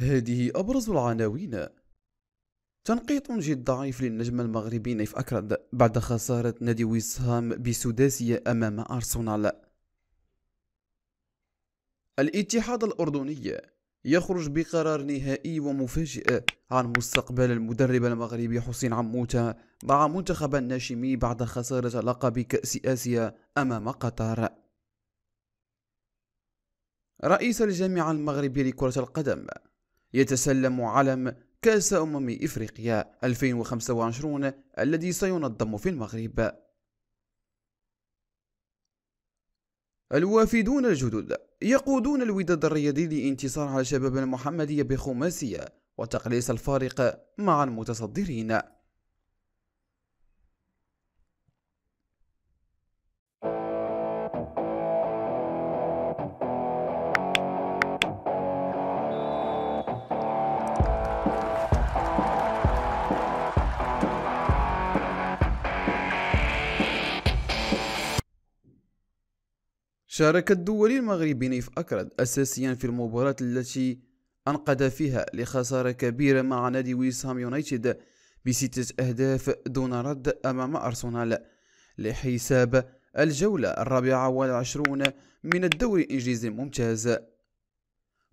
هذه أبرز العناوين تنقيط جد ضعيف للنجم المغربي نيف أكرد بعد خسارة نادي ويسهام بسداسية أمام أرسنال الاتحاد الأردني يخرج بقرار نهائي ومفاجئ عن مستقبل المدرب المغربي حسين عموتة مع منتخب الناشمي بعد خسارة لقب كأس آسيا أمام قطر رئيس الجامعة المغربية لكرة القدم يتسلم علم كأس أمم إفريقيا 2025 الذي سينظم في المغرب الوافدون الجدد يقودون الوداد الرياضي للانتصار على شباب المحمدية بخماسية وتقليص الفارق مع المتصدرين شارك الدولي المغربي نيف أكرد أساسيا في المباراة التي أنقذ فيها لخسارة كبيرة مع نادي ويسهام يونايتد بستة أهداف دون رد أمام أرسنال لحساب الجولة الرابعة والعشرون من الدوري الإنجليزي الممتاز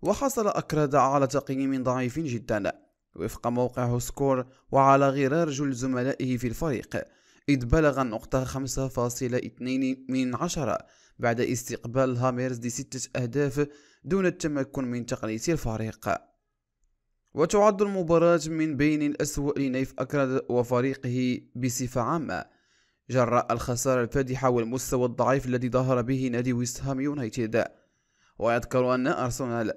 وحصل أكرد على تقييم ضعيف جدا وفق موقع سكور وعلى غرار زملائه في الفريق إذ بلغ النقطة 5.2 من عشرة بعد استقبال هاميرز لستة أهداف دون التمكن من تقنية الفريق وتعد المباراة من بين الأسوأ لنيف أكرد وفريقه بصفة عامة جراء الخسارة الفادحة والمستوى الضعيف الذي ظهر به نادي ويست هام يونايتد ويذكر أن أرسنال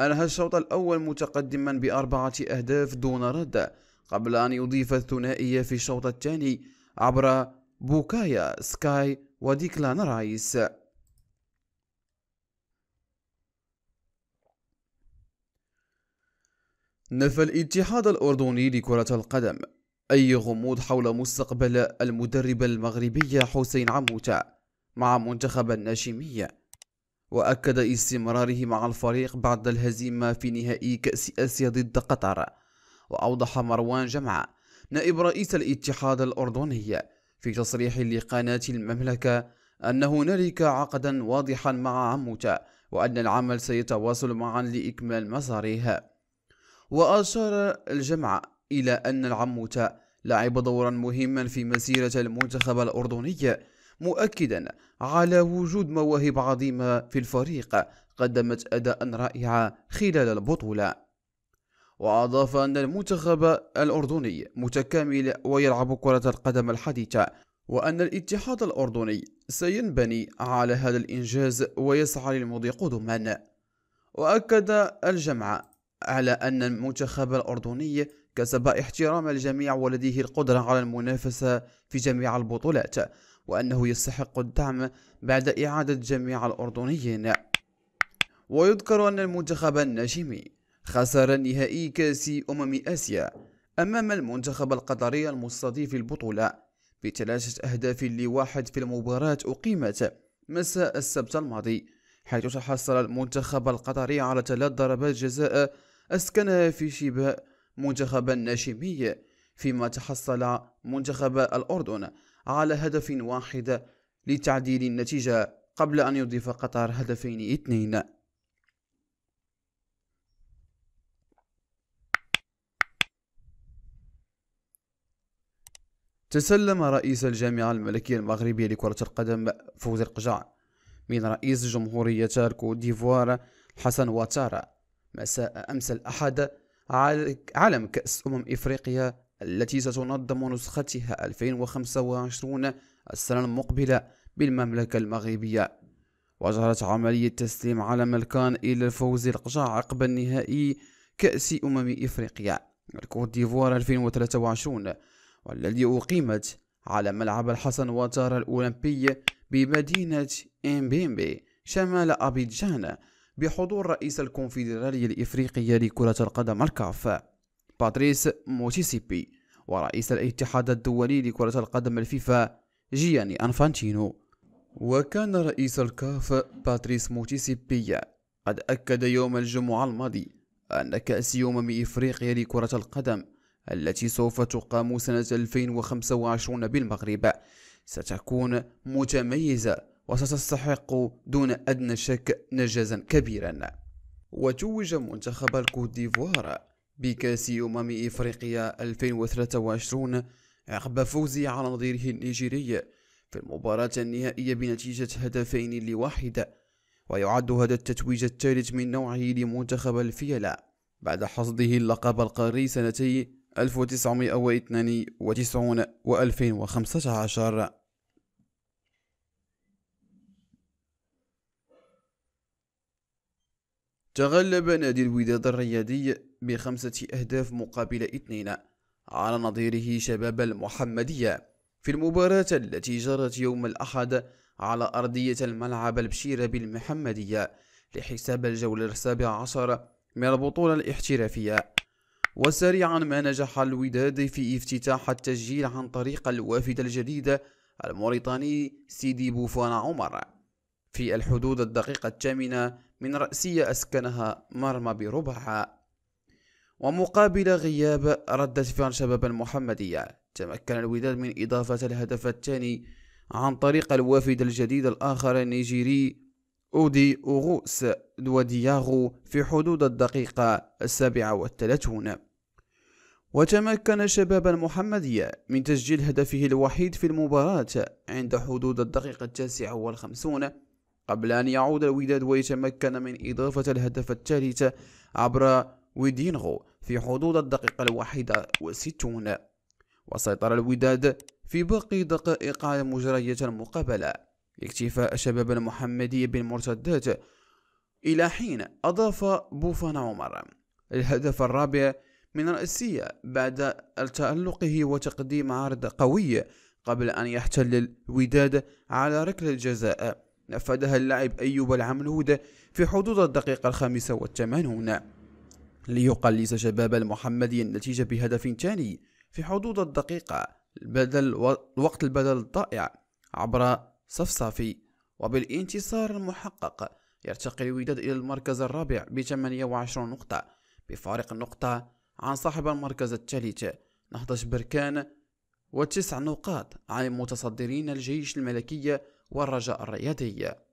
أنهى الشوط الأول متقدما بأربعة أهداف دون رد قبل أن يضيف الثنائية في الشوط الثاني عبر بوكايا سكاي وديكلان رايس نفى الاتحاد الأردني لكرة القدم أي غموض حول مستقبل المدرب المغربي حسين عموتة مع منتخب الناشمية وأكد استمراره مع الفريق بعد الهزيمة في نهائي كأس آسيا ضد قطر وأوضح مروان جمعة نائب رئيس الاتحاد الأردني في تصريح لقناة المملكة أن هنالك عقدا واضحا مع عموتة وأن العمل سيتواصل معا لإكمال مساره وأشار الجمع إلى أن العموتة لعب دورا مهما في مسيرة المنتخب الأردني مؤكدا على وجود مواهب عظيمة في الفريق قدمت أداء رائعا خلال البطولة وأضاف أن المنتخب الأردني متكامل ويلعب كرة القدم الحديثة وأن الاتحاد الأردني سينبني على هذا الإنجاز ويسعى للمضي قدما وأكد الجمع على أن المنتخب الأردني كسب احترام الجميع ولديه القدرة على المنافسة في جميع البطولات وأنه يستحق الدعم بعد إعادة جميع الأردنيين ويذكر أن المنتخب الناشئ خسر نهائي كأس أمم آسيا أمام المنتخب القطري المستضيف البطولة بثلاثة أهداف لواحد في المباراة أقيمت مساء السبت الماضي حيث تحصل المنتخب القطري على ثلاث ضربات جزاء أسكنها في شباء منتخب الناشئين فيما تحصل منتخب الأردن على هدف واحد لتعديل النتيجة قبل أن يضيف قطر هدفين اثنين تسلم رئيس الجامعة الملكية المغربية لكرة القدم فوز القجع من رئيس جمهورية كوت ديفوار حسن واتارا مساء أمس الأحد علم كأس أمم إفريقيا التي ستنظم نسختها 2025 السنة المقبلة بالمملكة المغربية وجرت عملية تسليم علم الكان إلى الفوز القجع عقب النهائي كأس أمم إفريقيا الكوت ديفوار 2023 والذي أقيمت على ملعب الحسن وتارة الأولمبي بمدينة إمبيمبي شمال أبيجان بحضور رئيس الكونفدرالية الإفريقية لكرة القدم الكاف باتريس موتيسيبي ورئيس الاتحاد الدولي لكرة القدم الفيفا جياني أنفانتينو وكان رئيس الكاف باتريس موتيسيبي قد أكد يوم الجمعة الماضي أن كأس أمم إفريقيا لكرة القدم التي سوف تقام سنة 2025 بالمغرب ستكون متميزة وستستحق دون أدنى شك نجازا كبيرا وتوج منتخب الكوت ديفوار بكأس أمم إفريقيا 2023 عقب فوزه على نظيره النيجيري في المباراة النهائية بنتيجة هدفين لواحد ويعد هذا التتويج الثالث من نوعه لمنتخب الفيلة بعد حصده اللقب القاري سنتي 1992 و 2015 تغلب نادي الوداد الرياضي بخمسة أهداف مقابل اثنين على نظيره شباب المحمدية في المباراة التي جرت يوم الأحد على أرضية الملعب البشيرة بالمحمدية لحساب الجولة السابعة عشر من البطولة الاحترافية وسريعا ما نجح الوداد في افتتاح التسجيل عن طريق الوافد الجديد الموريتاني سيدي بوفان عمر في الحدود الدقيقة الثامنة من رأسية أسكنها مرمى بربع ومقابل غياب ردة فعل شباب المحمدية تمكن الوداد من إضافة الهدف الثاني عن طريق الوافد الجديد الآخر النيجيري أودي أوغوس ودياغو في حدود الدقيقة السابعة والثلاثون وتمكن شباب المحمدية من تسجيل هدفه الوحيد في المباراة عند حدود الدقيقة التاسعة والخمسون قبل أن يعود الوداد ويتمكن من إضافة الهدف الثالث عبر ويدينغو في حدود الدقيقة الواحدة وستون وسيطر الوداد في باقي دقائق على مجريات المقابلة اكتفاء شباب المحمدية بالمرتدات إلى حين أضاف بوفان عمر الهدف الرابع من رأسية بعد تألقه وتقديم عرض قوي قبل أن يحتل الوداد على ركل الجزاء نفذها اللاعب أيوب العملود في حدود الدقيقة الخامسة والثمانون ليقلص شباب المحمدي النتيجة بهدف ثاني في حدود الدقيقة بدل الوقت البدل الضائع عبر صفصافي وبالانتصار المحقق يرتقي الوداد إلى المركز الرابع ب 28 نقطة بفارق نقطة عن صاحب المركز الثالث نهضة بركان وتسع نقاط عن المتصدرين الجيش الملكي والرجاء الرياضي